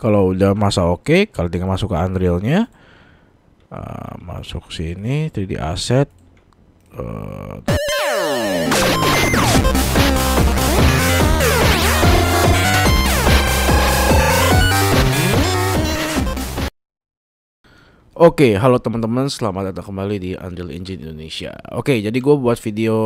Kalau udah masa oke, okay, kalau tinggal masuk ke Unreal-nya. Uh, masuk sini 3D asset. Uh, Oke, okay, halo teman-teman, selamat datang kembali di Unreal Engine Indonesia. Oke, okay, jadi gue buat video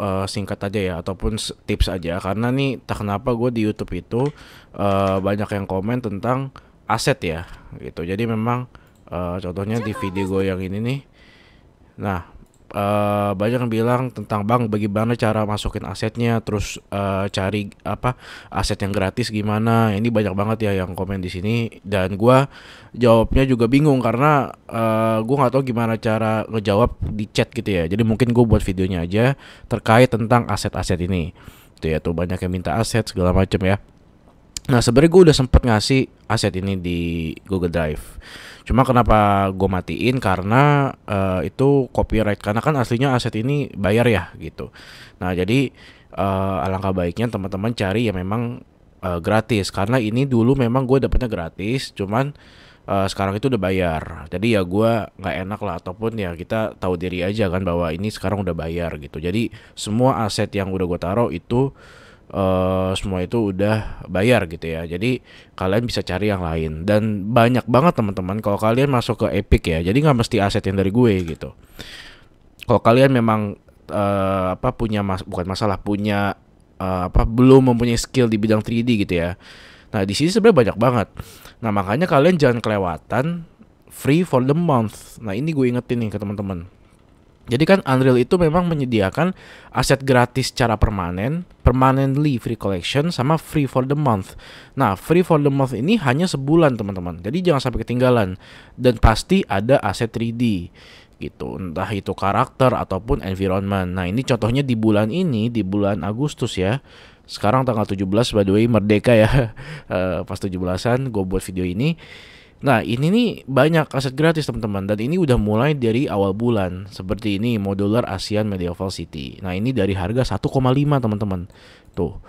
uh, singkat aja ya, ataupun tips aja, karena nih tak kenapa gue di YouTube itu uh, banyak yang komen tentang aset ya, gitu. Jadi memang uh, contohnya di video gue yang ini nih. Nah, uh, banyak yang bilang tentang bank bagaimana cara masukin asetnya terus uh, cari apa aset yang gratis gimana ini banyak banget ya yang komen di sini dan gue jawabnya juga bingung karena uh, eh, gue nggak tahu gimana cara ngejawab di chat gitu ya jadi mungkin gue buat videonya aja terkait tentang aset-aset ini tuh gitu ya tuh banyak yang minta aset segala macam ya Nah sebenarnya gue udah sempet ngasih aset ini di Google Drive. Cuma kenapa gue matiin karena uh, itu copyright karena kan aslinya aset ini bayar ya gitu. Nah jadi uh, alangkah baiknya teman-teman cari yang memang uh, gratis karena ini dulu memang gue dapetnya gratis. Cuman uh, sekarang itu udah bayar. Jadi ya gue nggak enak lah ataupun ya kita tahu diri aja kan bahwa ini sekarang udah bayar gitu. Jadi semua aset yang udah gue taruh itu uh, semua itu udah bayar gitu ya. Jadi kalian bisa cari yang lain dan banyak banget teman-teman kalau kalian masuk ke Epic ya. Jadi nggak mesti aset yang dari gue gitu. Kalau kalian memang uh, apa punya mas bukan masalah punya uh, apa belum mempunyai skill di bidang 3D gitu ya. Nah, di sini sebenarnya banyak banget. Nah, makanya kalian jangan kelewatan free for the month. Nah, ini gue ingetin nih ke teman-teman jadi kan Unreal itu memang menyediakan aset gratis secara permanen, permanently free collection sama free for the month. Nah, free for the month ini hanya sebulan, teman-teman. Jadi jangan sampai ketinggalan dan pasti ada aset 3D gitu. Entah itu karakter ataupun environment. Nah, ini contohnya di bulan ini di bulan Agustus ya. Sekarang tanggal 17 by the way merdeka ya. Uh, pas 17-an gue buat video ini. Nah ini nih banyak aset gratis teman-teman dan ini udah mulai dari awal bulan seperti ini modular ASEAN Medieval City. Nah ini dari harga 1,5 teman-teman tuh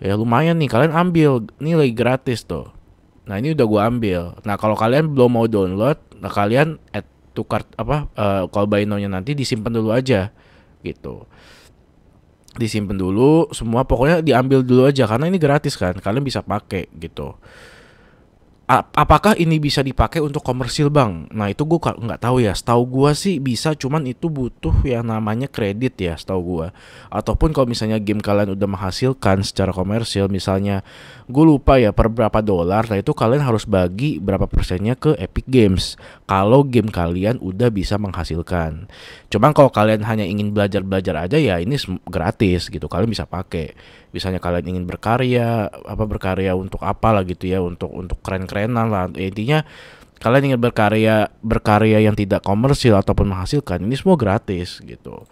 ya lumayan nih kalian ambil ini lagi gratis tuh. Nah ini udah gue ambil. Nah kalau kalian belum mau download, nah kalian add tukar apa uh, call buy now-nya nanti disimpan dulu aja gitu disimpan dulu semua pokoknya diambil dulu aja karena ini gratis kan kalian bisa pakai gitu apakah ini bisa dipakai untuk komersil bank? Nah itu gue nggak tahu ya. Setahu gue sih bisa, cuman itu butuh yang namanya kredit ya, setahu gue. Ataupun kalau misalnya game kalian udah menghasilkan secara komersil, misalnya gue lupa ya per berapa dolar. Nah itu kalian harus bagi berapa persennya ke Epic Games kalau game kalian udah bisa menghasilkan. Cuman kalau kalian hanya ingin belajar-belajar aja ya ini gratis gitu. Kalian bisa pakai. Misalnya kalian ingin berkarya, apa berkarya untuk apa lah gitu ya, untuk untuk keren-kerenan lah. Ya intinya kalian ingin berkarya berkarya yang tidak komersil ataupun menghasilkan ini semua gratis gitu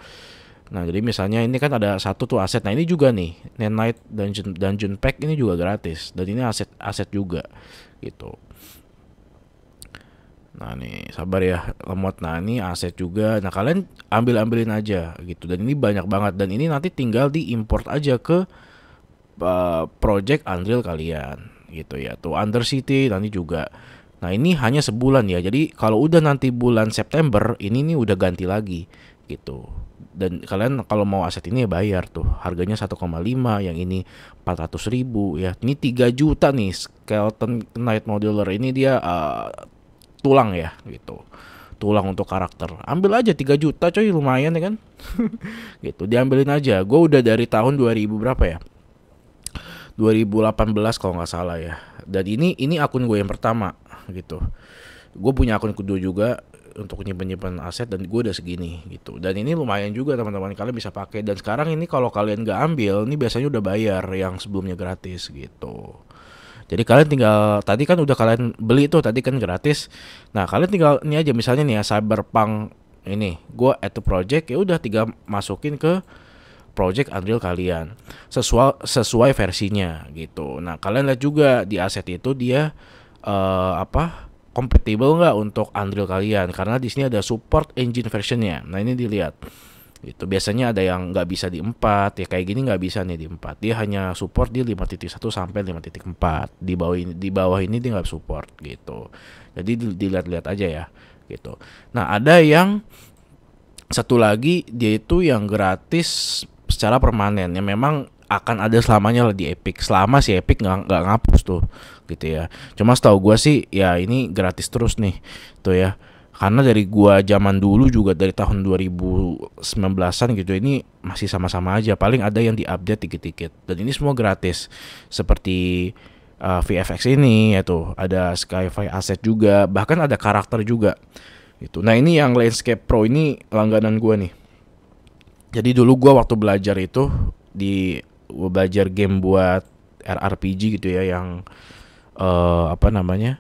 nah jadi misalnya ini kan ada satu tuh aset nah ini juga nih Nenite Dungeon Dungeon Pack ini juga gratis dan ini aset aset juga gitu Nah nih sabar ya lemot nah ini aset juga Nah kalian ambil-ambilin aja gitu Dan ini banyak banget Dan ini nanti tinggal di import aja ke uh, project Unreal kalian gitu ya Tuh Undercity nanti juga Nah ini hanya sebulan ya Jadi kalau udah nanti bulan September ini nih udah ganti lagi gitu dan kalian kalau mau aset ini ya bayar tuh harganya 1,5 yang ini 400 ribu ya ini 3 juta nih skeleton night modular ini dia uh, tulang ya gitu tulang untuk karakter ambil aja 3 juta coy lumayan ya kan gitu diambilin aja gue udah dari tahun 2000 berapa ya 2018 kalau nggak salah ya dan ini ini akun gue yang pertama gitu gue punya akun kedua juga untuk nyimpen nyimpen aset dan gue udah segini gitu dan ini lumayan juga teman-teman kalian bisa pakai dan sekarang ini kalau kalian nggak ambil ini biasanya udah bayar yang sebelumnya gratis gitu jadi kalian tinggal tadi kan udah kalian beli tuh tadi kan gratis. Nah, kalian tinggal ini aja misalnya nih ya Cyberpunk ini gua add to project ya udah tinggal masukin ke project Unreal kalian sesuai sesuai versinya gitu. Nah, kalian lihat juga di aset itu dia uh, apa? compatible nggak untuk Unreal kalian karena di sini ada support engine versionnya. Nah, ini dilihat itu biasanya ada yang nggak bisa di 4 ya kayak gini nggak bisa nih di 4 dia hanya support di 5.1 sampai 5.4 di bawah ini di bawah ini dia nggak support gitu jadi dilihat-lihat aja ya gitu nah ada yang satu lagi dia itu yang gratis secara permanen yang memang akan ada selamanya lah di Epic selama si Epic nggak nggak ngapus tuh gitu ya cuma setahu gue sih ya ini gratis terus nih tuh ya karena dari gua zaman dulu juga dari tahun 2019-an gitu ini masih sama-sama aja paling ada yang diupdate dikit-dikit dan ini semua gratis seperti uh, eh, VFX ini yaitu ada Skyfi Asset juga bahkan ada karakter juga gitu nah ini yang Landscape Pro ini langganan gua nih jadi dulu gua waktu belajar itu di gua belajar game buat RRPG gitu ya yang uh, apa namanya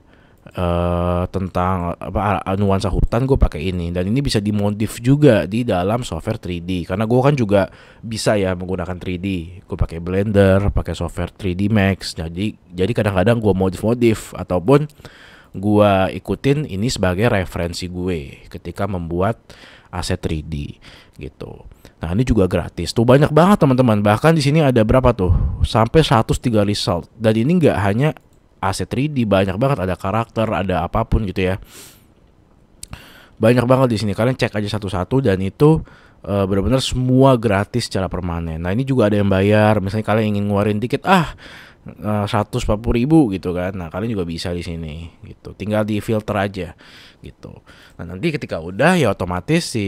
uh, tentang apa nuansa hutan gue pakai ini dan ini bisa dimodif juga di dalam software 3D karena gue kan juga bisa ya menggunakan 3D gue pakai Blender pakai software 3D Max nah, jadi jadi kadang-kadang gue modif-modif ataupun gue ikutin ini sebagai referensi gue ketika membuat aset 3D gitu. Nah ini juga gratis tuh banyak banget teman-teman bahkan di sini ada berapa tuh sampai 103 result dan ini nggak hanya aset 3D banyak banget ada karakter ada apapun gitu ya banyak banget di sini kalian cek aja satu-satu dan itu uh, benar-benar semua gratis secara permanen nah ini juga ada yang bayar misalnya kalian ingin ngeluarin tiket ah eh, seratus empat ribu gitu kan nah kalian juga bisa di sini gitu tinggal di filter aja gitu nah nanti ketika udah ya otomatis si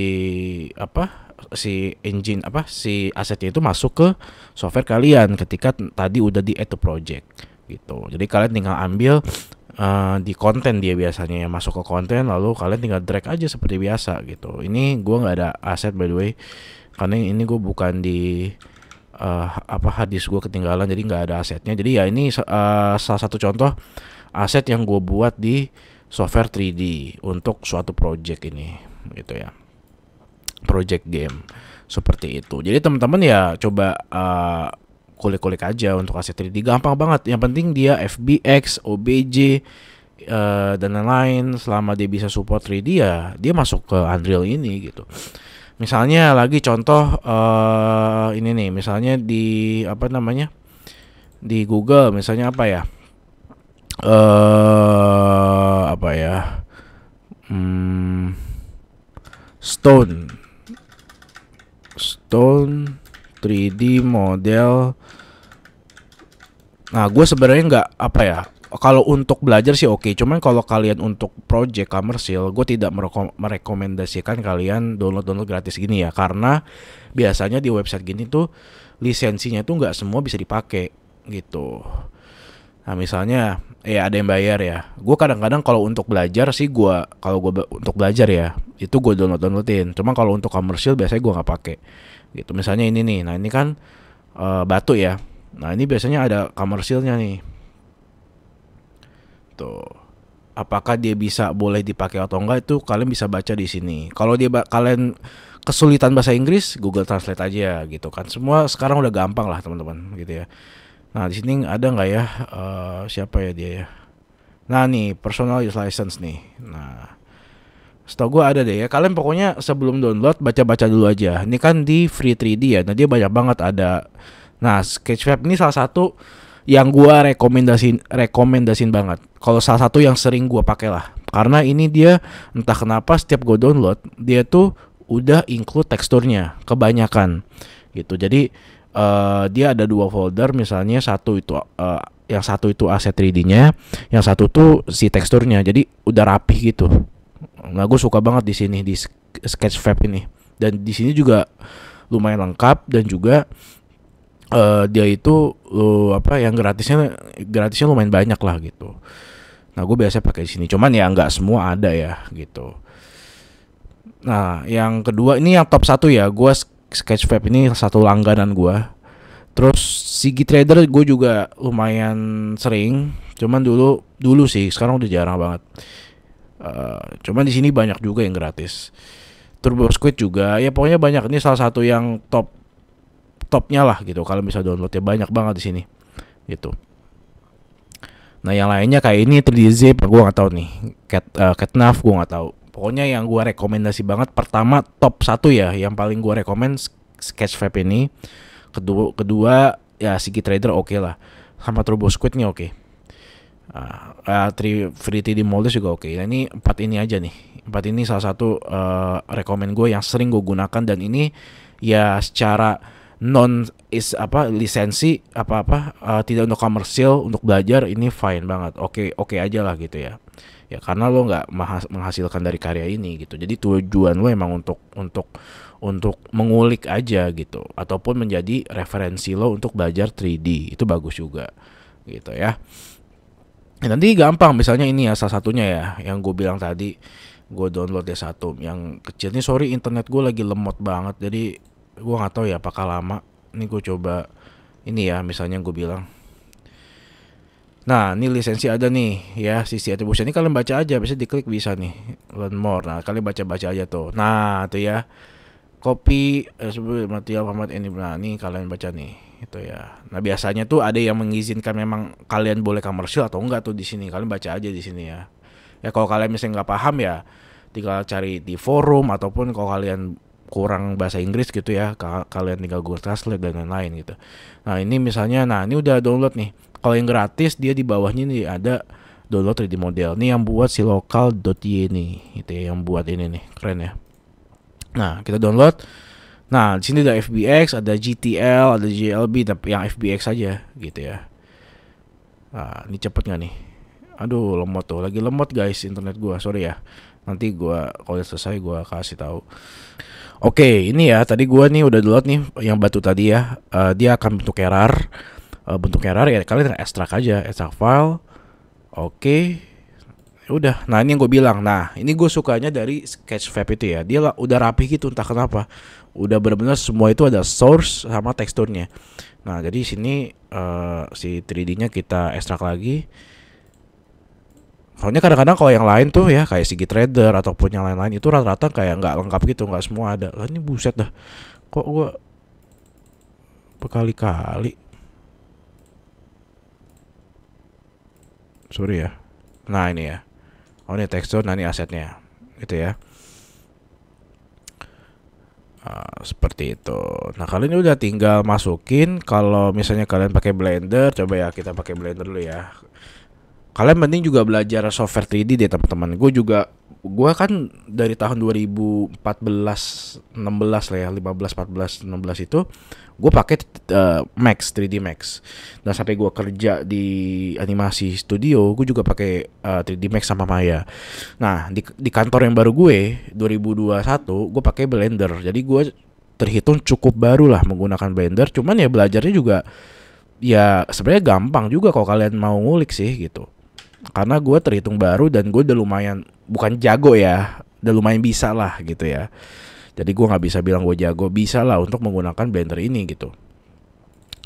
apa si engine apa si asetnya itu masuk ke software kalian ketika tadi udah di add to project gitu jadi kalian tinggal ambil uh, di konten dia biasanya ya masuk ke konten lalu kalian tinggal drag aja seperti biasa gitu ini gua nggak ada aset by the way karena ini gue bukan di uh, apa hadis gue ketinggalan jadi nggak ada asetnya jadi ya ini uh, salah satu contoh aset yang gue buat di software 3D untuk suatu project ini gitu ya project game seperti itu jadi teman-teman ya coba uh, kulik-kulik aja untuk aset 3D gampang banget yang penting dia FBX, OBJ uh, eh, dan lain-lain selama dia bisa support 3D ya dia masuk ke Unreal ini gitu misalnya lagi contoh uh, ini nih misalnya di apa namanya di Google misalnya apa ya eh uh, apa ya hmm, stone stone 3D model. Nah, gue sebenarnya nggak apa ya. Kalau untuk belajar sih oke, okay. cuman kalau kalian untuk project komersil, gue tidak merekomendasikan kalian download-download gratis gini ya, karena biasanya di website gini tuh lisensinya tuh nggak semua bisa dipakai gitu. Nah misalnya eh ada yang bayar ya. Gue kadang-kadang kalau untuk belajar sih gue kalau gue untuk belajar ya itu gue download downloadin. Cuman kalau untuk komersil biasanya gue nggak pakai gitu misalnya ini nih nah ini kan uh, batu ya nah ini biasanya ada komersilnya nih tuh apakah dia bisa boleh dipakai atau enggak itu kalian bisa baca di sini kalau dia kalian kesulitan bahasa Inggris Google Translate aja gitu kan semua sekarang udah gampang lah teman-teman gitu ya nah di sini ada nggak ya uh, siapa ya dia ya nah nih personal use license nih nah setau gue ada deh ya. Kalian pokoknya sebelum download baca-baca dulu aja. Ini kan di Free 3D ya. Nah dia banyak banget ada. Nah Sketchfab ini salah satu yang gue rekomendasiin, rekomendasin banget. Kalau salah satu yang sering gue pakai lah. Karena ini dia entah kenapa setiap gue download dia tuh udah include teksturnya kebanyakan gitu. Jadi uh, dia ada dua folder misalnya satu itu uh, yang satu itu aset 3D-nya, yang satu tuh si teksturnya. Jadi udah rapih gitu Nah, gue suka banget di sini di sketch fab ini. Dan di sini juga lumayan lengkap dan juga uh, dia itu uh, apa yang gratisnya gratisnya lumayan banyak lah gitu. Nah, gue biasa pakai di sini. Cuman ya nggak semua ada ya gitu. Nah, yang kedua ini yang top satu ya. Gue sketch Sketchfab ini satu langganan gue. Terus Sigi Trader gue juga lumayan sering, cuman dulu dulu sih, sekarang udah jarang banget. Eh, cuman di sini banyak juga yang gratis. Turbo Squid juga, ya pokoknya banyak. Ini salah satu yang top topnya lah gitu. Kalau bisa downloadnya banyak banget di sini, gitu. Nah yang lainnya kayak ini 3D Zip, gue nggak tau nih. Cat uh, Catnav, gue nggak tau Pokoknya yang gue rekomendasi banget pertama top satu ya, yang paling gue rekomend Sketchfab ini. Kedua, kedua ya Sigi Trader oke okay lah. Sama Turbo Squid nih oke. Okay uh, ah, ah, tri free TD molders juga oke. Okay. Ya. ini empat ini aja nih. Empat ini salah satu uh, eh, rekomend gue yang sering gue gunakan dan ini ya secara non is apa lisensi apa apa uh, eh, tidak untuk komersil untuk belajar ini fine banget. Oke okay, oke okay aja lah gitu ya. Ya karena lo nggak menghasilkan dari karya ini gitu. Jadi tujuan lo emang untuk untuk untuk mengulik aja gitu ataupun menjadi referensi lo untuk belajar 3D itu bagus juga gitu ya. Ya, nanti gampang misalnya ini ya salah satunya ya yang gue bilang tadi gue download ya satu yang kecil ini sorry internet gue lagi lemot banget jadi gue nggak tahu ya apakah lama ini gue coba ini ya misalnya gue bilang Nah, ini lisensi ada nih ya, sisi atribusi ini kalian baca aja, bisa diklik bisa nih. Learn more. Nah, kalian baca-baca aja tuh. Nah, tuh ya. Copy eh, sebelum mati format ini. Nah, ini kalian baca nih gitu ya. Nah biasanya tuh ada yang mengizinkan memang kalian boleh komersil atau enggak tuh di sini. Kalian baca aja di sini ya. Ya kalau kalian misalnya nggak paham ya tinggal cari di forum ataupun kalau kalian kurang bahasa Inggris gitu ya kalian tinggal Google Translate dan lain-lain gitu. Nah ini misalnya, nah ini udah download nih. Kalau yang gratis dia di bawahnya nih ada download 3D model. Ini yang buat si lokal nih, itu ya, yang buat ini nih, keren ya. Nah kita download, Nah, di sini ada FBX, ada GTL, ada JLB, tapi yang FBX saja gitu ya. Nah, ini cepet nggak nih? Aduh, lemot tuh. Lagi lemot guys internet gua. Sorry ya. Nanti gua kalau selesai gua kasih tahu. Oke, ini ya. Tadi gua nih udah download nih yang batu tadi ya. Uh, dia akan bentuk error. Uh, bentuk error ya kalian ekstrak aja, ekstrak file. Oke. Okay ya udah nah ini yang gue bilang nah ini gue sukanya dari sketch itu ya dia udah rapi gitu entah kenapa udah benar-benar semua itu ada source sama teksturnya. Nah, jadi sini uh, si 3D-nya kita ekstrak lagi. Soalnya kadang-kadang kalau yang lain tuh ya kayak Sigi Trader ataupun yang lain-lain itu rata-rata kayak nggak lengkap gitu, nggak semua ada. Lah ini buset dah. Kok gua berkali-kali. Sorry ya. Nah, ini ya. Oh, ini tekstur, nah ini asetnya. Gitu ya. Ah, seperti itu. Nah, kalian udah tinggal masukin kalau misalnya kalian pakai Blender, coba ya kita pakai Blender dulu ya. Kalian penting juga belajar software 3D deh, teman-teman. Gue juga gue kan dari tahun 2014 16 lah ya 15 14 16 itu gue pakai uh, Max 3D Max dan sampai gue kerja di animasi studio gue juga pakai uh, eh, 3D Max sama Maya nah di, di kantor yang baru gue 2021 gue pakai Blender jadi gue terhitung cukup baru lah menggunakan Blender cuman ya belajarnya juga ya sebenarnya gampang juga kalau kalian mau ngulik sih gitu karena gue terhitung baru dan gue udah lumayan bukan jago ya, udah lumayan bisa lah gitu ya. Jadi gue nggak bisa bilang gue jago, bisa lah untuk menggunakan blender ini gitu.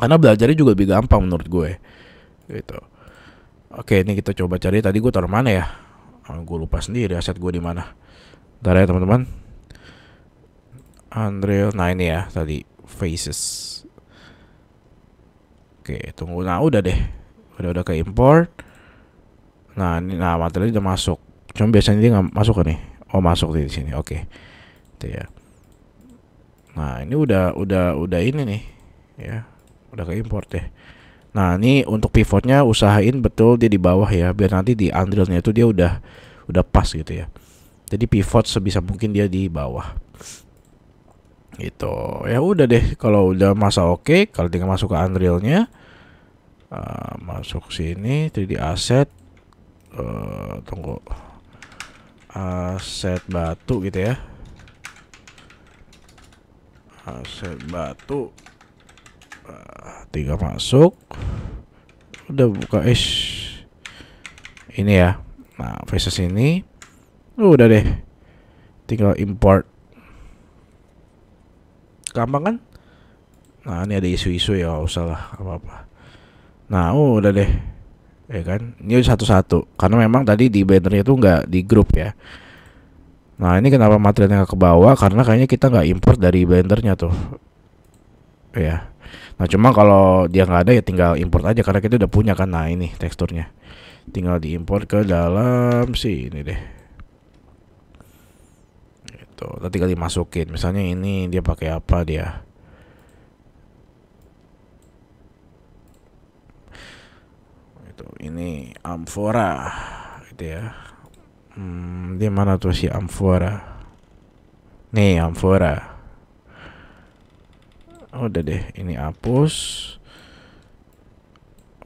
Karena belajarnya juga lebih gampang menurut gue, gitu. Oke, ini kita coba cari. Tadi gue taruh mana ya? Ah, gue lupa sendiri aset gue di mana. Ntar ya teman-teman. Unreal, nah ini ya tadi faces. Oke, tunggu. Nah udah deh, udah udah ke import. Nah ini, nah materialnya udah masuk cuma biasanya dia nggak masuk kan nih oh masuk di sini oke itu ya nah ini udah udah udah ini nih ya udah ke import deh. Ya. nah ini untuk pivotnya usahain betul dia di bawah ya biar nanti di andrilnya itu dia udah udah pas gitu ya jadi pivot sebisa mungkin dia di bawah itu ya udah deh kalau udah masa oke okay, kalau tinggal masuk ke andrilnya uh, eh, masuk sini 3D asset uh, tunggu aset eh, batu gitu ya aset eh, batu eh, tiga masuk udah buka es ini ya nah faces ini udah deh tinggal import gampang kan nah ini ada isu-isu ya usah lah apa apa nah udah deh ya kan ini satu-satu karena memang tadi di banner itu nggak di grup ya nah ini kenapa materialnya nggak ke bawah karena kayaknya kita nggak import dari blendernya tuh ya nah cuma kalau dia nggak ada ya tinggal import aja karena kita udah punya kan nah ini teksturnya tinggal diimpor ke dalam sini deh itu tinggal dimasukin misalnya ini dia pakai apa dia ini amfora gitu ya hmm, di mana tuh si amfora nih amfora udah deh ini hapus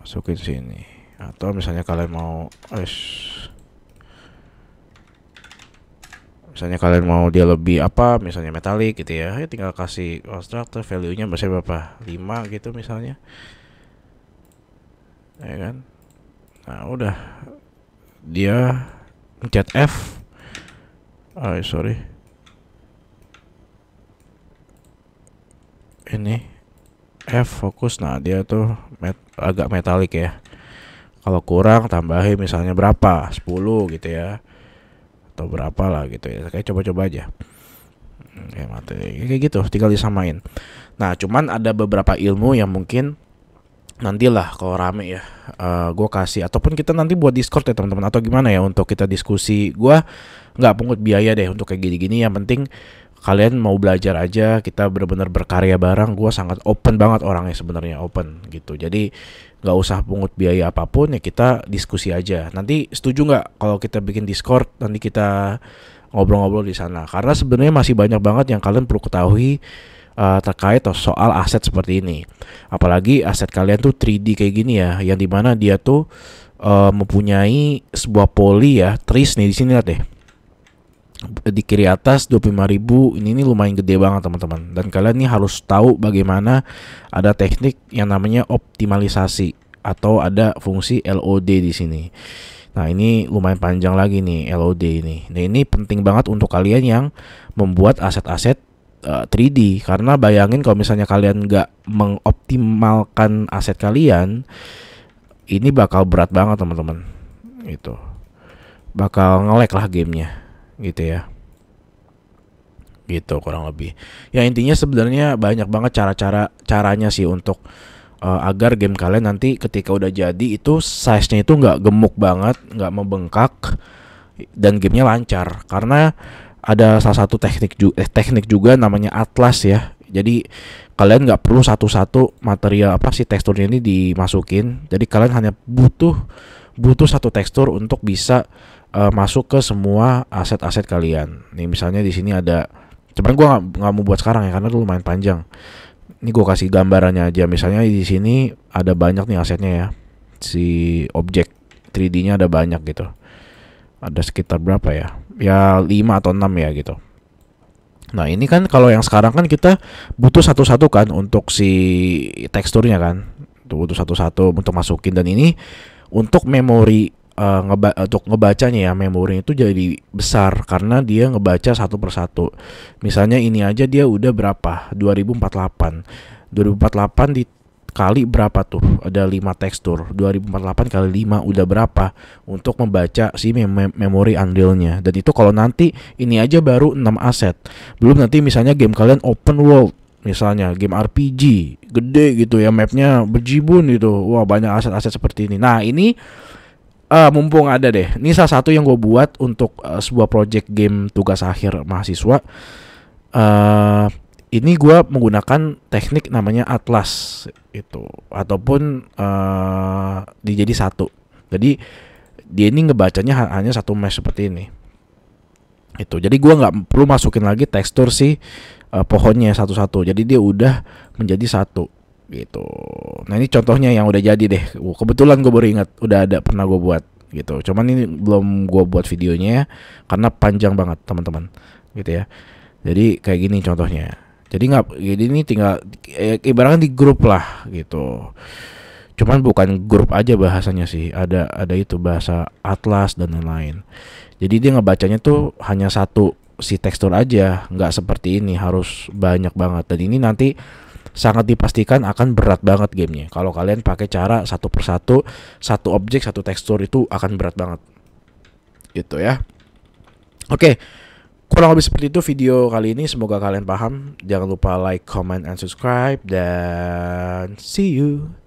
masukin sini atau misalnya kalian mau es misalnya kalian mau dia lebih apa misalnya metalik gitu ya, ya tinggal kasih constructor value nya berapa 5 gitu misalnya ya kan Nah udah Dia Mencet F Oh sorry Ini F fokus Nah dia tuh met agak metalik ya Kalau kurang tambahin misalnya berapa 10 gitu ya Atau berapa lah gitu ya Kayak coba-coba aja hmm, Kayak mati Kayak gitu tinggal disamain Nah cuman ada beberapa ilmu yang mungkin nantilah kalau rame ya uh, eh, gue kasih ataupun kita nanti buat discord ya teman-teman atau gimana ya untuk kita diskusi gue nggak pungut biaya deh untuk kayak gini-gini yang penting kalian mau belajar aja kita benar-benar berkarya bareng gue sangat open banget orangnya sebenarnya open gitu jadi nggak usah pungut biaya apapun ya kita diskusi aja nanti setuju nggak kalau kita bikin discord nanti kita ngobrol-ngobrol di sana karena sebenarnya masih banyak banget yang kalian perlu ketahui uh, terkait soal aset seperti ini. Apalagi aset kalian tuh 3D kayak gini ya, yang dimana dia tuh uh, mempunyai sebuah poli ya, tris nih di sini lihat deh. Di kiri atas 25.000 ini, ini lumayan gede banget teman-teman Dan kalian nih harus tahu bagaimana ada teknik yang namanya optimalisasi Atau ada fungsi LOD di sini Nah ini lumayan panjang lagi nih LOD ini. Nah ini penting banget untuk kalian yang membuat aset-aset uh, eh, 3D karena bayangin kalau misalnya kalian nggak mengoptimalkan aset kalian ini bakal berat banget teman-teman gitu bakal ngelek lah gamenya gitu ya gitu kurang lebih ya intinya sebenarnya banyak banget cara-cara caranya sih untuk uh, agar game kalian nanti ketika udah jadi itu size-nya itu nggak gemuk banget nggak membengkak dan gamenya lancar karena ada salah satu teknik juga, eh, teknik juga namanya atlas ya. Jadi kalian nggak perlu satu-satu material apa sih teksturnya ini dimasukin. Jadi kalian hanya butuh butuh satu tekstur untuk bisa uh, masuk ke semua aset-aset kalian. Nih misalnya di sini ada, cuman gue nggak mau buat sekarang ya karena dulu lumayan panjang. Ini gue kasih gambarannya aja. Misalnya di sini ada banyak nih asetnya ya. Si objek 3D-nya ada banyak gitu. Ada sekitar berapa ya? ya 5 atau 6 ya gitu. Nah ini kan kalau yang sekarang kan kita butuh satu-satu kan untuk si teksturnya kan. Butuh satu-satu untuk masukin dan ini untuk memori uh, ngeba untuk ngebacanya ya memori itu jadi besar karena dia ngebaca satu persatu. Misalnya ini aja dia udah berapa? 2048. 2048 di kali berapa tuh? Ada 5 tekstur. 2048 kali 5 udah berapa untuk membaca si mem memori andilnya Dan itu kalau nanti ini aja baru 6 aset. Belum nanti misalnya game kalian open world misalnya game RPG gede gitu ya mapnya berjibun gitu wah banyak aset-aset seperti ini nah ini uh, mumpung ada deh ini salah satu yang gue buat untuk uh, sebuah project game tugas akhir mahasiswa uh, ini gue menggunakan teknik namanya atlas itu ataupun uh, dijadi satu jadi dia ini ngebacanya hanya satu mesh seperti ini itu jadi gue nggak perlu masukin lagi tekstur si uh, pohonnya satu-satu jadi dia udah menjadi satu gitu nah ini contohnya yang udah jadi deh kebetulan gue baru ingat udah ada pernah gue buat gitu cuman ini belum gue buat videonya ya, karena panjang banget teman-teman gitu ya jadi kayak gini contohnya jadi nggak jadi ini tinggal eh, ibaratnya di grup lah gitu cuman bukan grup aja bahasanya sih ada ada itu bahasa atlas dan lain-lain jadi dia ngebacanya tuh hanya satu si tekstur aja nggak seperti ini harus banyak banget dan ini nanti sangat dipastikan akan berat banget gamenya kalau kalian pakai cara satu persatu satu objek satu tekstur itu akan berat banget gitu ya oke okay. Kurang lebih seperti itu video kali ini. Semoga kalian paham. Jangan lupa like, comment, and subscribe. Dan see you.